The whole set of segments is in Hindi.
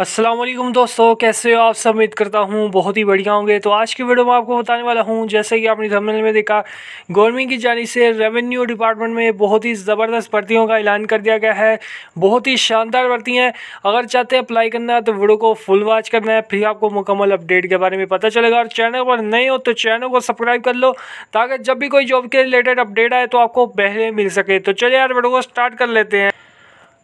असलम दोस्तों कैसे हो आप सब उम्मीद करता हूँ बहुत ही बढ़िया होंगे तो आज की वीडियो में आपको बताने वाला हूँ जैसे कि आपने धमनल में देखा गवर्नमेंट की जानी से रेवेन्यू डिपार्टमेंट में बहुत ही ज़बरदस्त भर्तियों का ऐलान कर दिया गया है बहुत ही शानदार भर्ती हैं अगर चाहते हैं अप्लाई करना तो वीडियो को फुल वॉच करना है फिर आपको मुकम्मल अपडेट के बारे में पता चलेगा और चैनल पर नए हो तो चैनल को सब्सक्राइब कर लो ताकि जब भी कोई जॉब के रिलेटेड अपडेट आए तो आपको पहले मिल सके तो चलिए यार वीडियो को स्टार्ट कर लेते हैं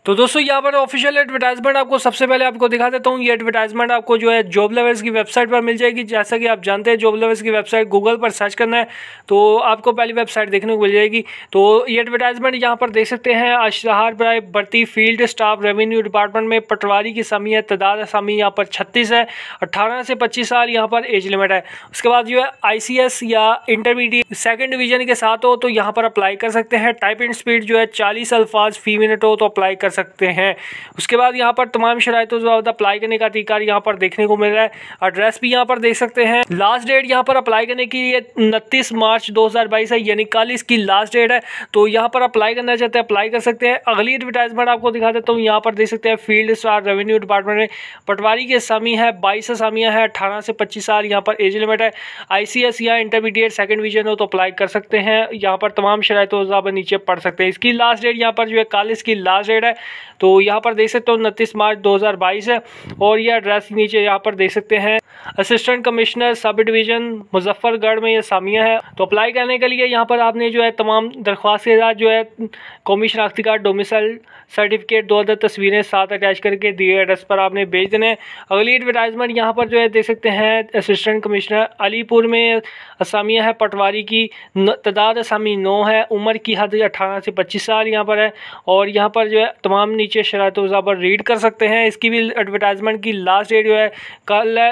तो दोस्तों यहाँ पर ऑफिशियल एडवर्टाइजमेंट आपको सबसे पहले आपको दिखा देता हूँ ये एडवर्टाइजमेंट आपको जो है जॉब लेवर्स की वेबसाइट पर मिल जाएगी जैसा कि आप जानते हैं जॉब लेवर्स की वेबसाइट गूगल पर सर्च करना है तो आपको पहली वेबसाइट देखने को मिल जाएगी तो ये एडवर्टाइजमेंट यहाँ पर देख सकते हैं अशहार पर भर्ती फील्ड स्टाफ रेवेन्यू डिपार्टमेंट में पटवारी की समी है तदाद समी यहाँ पर छत्तीस है अट्ठारह से पच्चीस साल यहाँ पर एज लिमिट है उसके बाद जो है आई या इंटरमीडिएट सेकेंड डिवीजन के साथ हो तो यहाँ पर अप्लाई कर सकते हैं टाइप एंड स्पीड जो है चालीस अल्फाज फी मिनट हो तो अप्लाई कर कर सकते हैं उसके बाद यहाँ पर तमाम शरात अप्लाई करने का अधिकार यहाँ पर देखने को मिल रहा है एड्रेस भी यहाँ पर देख सकते हैं लास्ट डेट यहाँ पर अप्लाई करने की ये उनतीस मार्च दो है यानी कल इसकी लास्ट डेट है तो यहाँ पर अप्लाई करना चाहते हैं अप्लाई कर सकते हैं अगली एडवर्टाइजमेंट आपको दिखा देता हूँ यहाँ पर देख सकते हैं फील्ड स्टार रेवेन्यू डिपार्टमेंट में पटवारी की सामी है बाईस असामियाँ हैं अठारह से पच्चीस साल यहाँ पर एज लिमिट है आई या इंटरमीडिएट सेकेंड विजन हो तो अप्लाई कर सकते हैं यहाँ पर तमाम तो नीचे पढ़ सकते हैं इसकी लास्ट डेट यहाँ पर जो है कल इसकी लास्ट डेट है तो यहाँ पर देख सकते हो उनतीस मार्च 2022 है और यह एड्रेस नीचे यहाँ पर देख सकते हैं assistant commissioner sub division Muzaffargarh में यह सामिया है तो अप्लाई करने के लिए यहाँ पर आपने जो है तमाम दरख्वास्त के साथ जो है कौमी शनाख्ती कार्ड डोमिसल सर्टिफिकेट दो अदर तस्वीरें साथ अटैच करके दिए एड्रेस पर आपने भेज देने अगली एडवर्टाइजमेंट यहाँ पर जो है देख सकते हैं असिस्टेंट कमिश्नर अलीपुर में असामिया है पटवारी की तादाद असामी नौ है उम्र की हद अठारह से पच्चीस साल यहाँ पर है और यहाँ पर जो है तमाम नीचे शरात पर रीड कर सकते हैं इसकी भी एडवर्टाइजमेंट की लास्ट डेट जो है कल है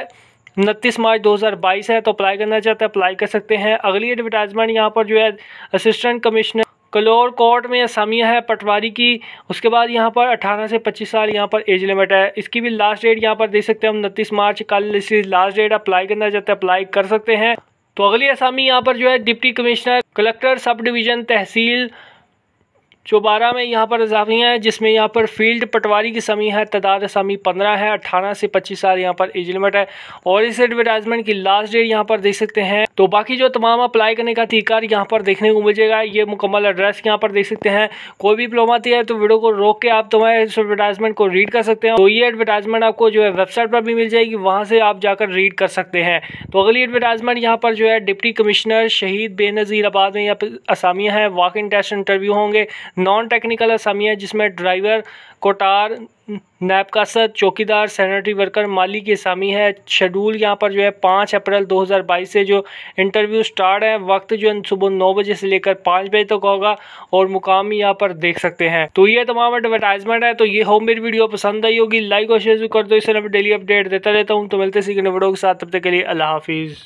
उनतीस मार्च 2022 है तो अप्लाई करना चाहते हैं अप्लाई कर सकते हैं अगली एडवर्टाइजमेंट यहाँ पर जो है असिस्टेंट कमिश्नर कलोर कोर्ट में असामिया है पटवारी की उसके बाद यहाँ पर 18 से 25 साल यहाँ पर एज लिमिट है इसकी भी लास्ट डेट यहाँ पर देख सकते हैं हम उनतीस मार्च कल इसकी लास्ट डेट अप्लाई करना चाहते हैं अप्लाई कर सकते हैं तो अगली असामी यहाँ पर जो है deputy commissioner collector sub division तहसील चौबारा में यहाँ पर इजाफियाँ हैं जिसमें यहाँ पर फील्ड पटवारी की समी है तदाद समी पंद्रह है अट्ठारह से पच्चीस साल यहाँ पर एज लिमिट है और इस एडवर्टाइजमेंट की लास्ट डेट यहाँ पर देख सकते हैं तो बाकी जो तमाम अप्लाई करने का तरीकार यहाँ पर देखने को मिलेगा ये मुकम्मल एड्रेस यहाँ पर देख सकते हैं कोई भी डिप्लोमाती है तो वीडियो को रोक के आप तुम्हारे इस एडवर्टाइजमेंट को रीड कर सकते हैं तो ये एडवर्टाइजमेंट आपको जो है वेबसाइट पर भी मिल जाएगी वहाँ से आप जाकर रीड कर सकते हैं तो अगली एडवर्टाइजमेंट यहाँ पर जो है डिप्टी कमिश्नर शहीद बेनज़ीर आबाद में यहाँ पर असामियाँ हैं वॉक इन टेस्ट इंटरव्यू होंगे नॉन टेक्निकल असामियाँ जिसमें ड्राइवर कोटार नैबकासर चौकीदार सैनिटरी वर्कर माली की असामी है शेड्यूल यहाँ पर जो है पाँच अप्रैल 2022 से जो इंटरव्यू स्टार्ट है वक्त जो है सुबह नौ बजे से लेकर पाँच बजे तक होगा और मुकाम यहाँ पर देख सकते हैं तो ये तमाम एडवर्टाइजमेंट है तो ये हो मेरी वीडियो पसंद आई होगी लाइक और शेयर कर दो इसे मैं डेली अपडेट देता रहता हूँ तो मिलते सीखने वीडियो के साथ तब तक के लिए अल्लाह हाफिज़